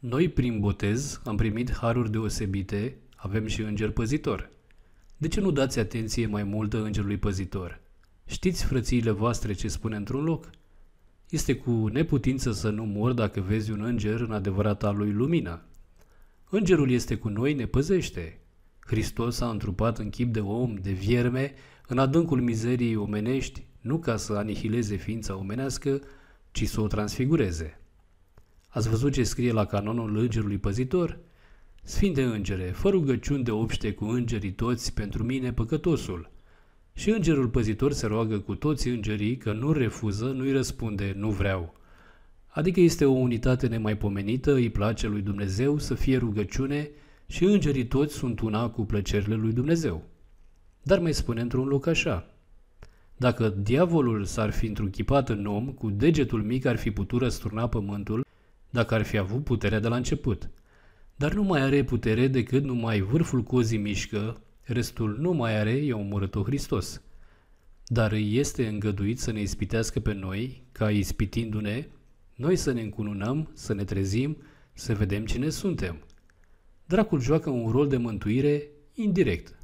Noi, prin botez, am primit haruri deosebite, avem și înger păzitor. De ce nu dați atenție mai multă îngerului păzitor? Știți, frățiile voastre, ce spune într-un loc? Este cu neputință să nu mor dacă vezi un înger în adevărata lui lumină. Îngerul este cu noi, ne păzește. Hristos a întrupat în chip de om, de vierme, în adâncul mizeriei omenești, nu ca să anihileze ființa omenească, ci să o transfigureze. Ați văzut ce scrie la canonul Îngerului Păzitor? Sfinte Îngere, fă rugăciuni de obște cu îngerii toți pentru mine păcătosul. Și Îngerul Păzitor se roagă cu toți îngerii că nu refuză, nu-i răspunde, nu vreau. Adică este o unitate nemaipomenită, îi place lui Dumnezeu să fie rugăciune și îngerii toți sunt una cu plăcerile lui Dumnezeu. Dar mai spune într-un loc așa, dacă diavolul s-ar fi întruchipat în om, cu degetul mic ar fi putut răsturna pământul dacă ar fi avut puterea de la început. Dar nu mai are putere decât numai vârful cozii mișcă, restul nu mai are, e omorât-o Hristos. Dar îi este îngăduit să ne ispitească pe noi, ca ispitindu-ne, noi să ne încununăm, să ne trezim, să vedem cine suntem. Dracul joacă un rol de mântuire indirect.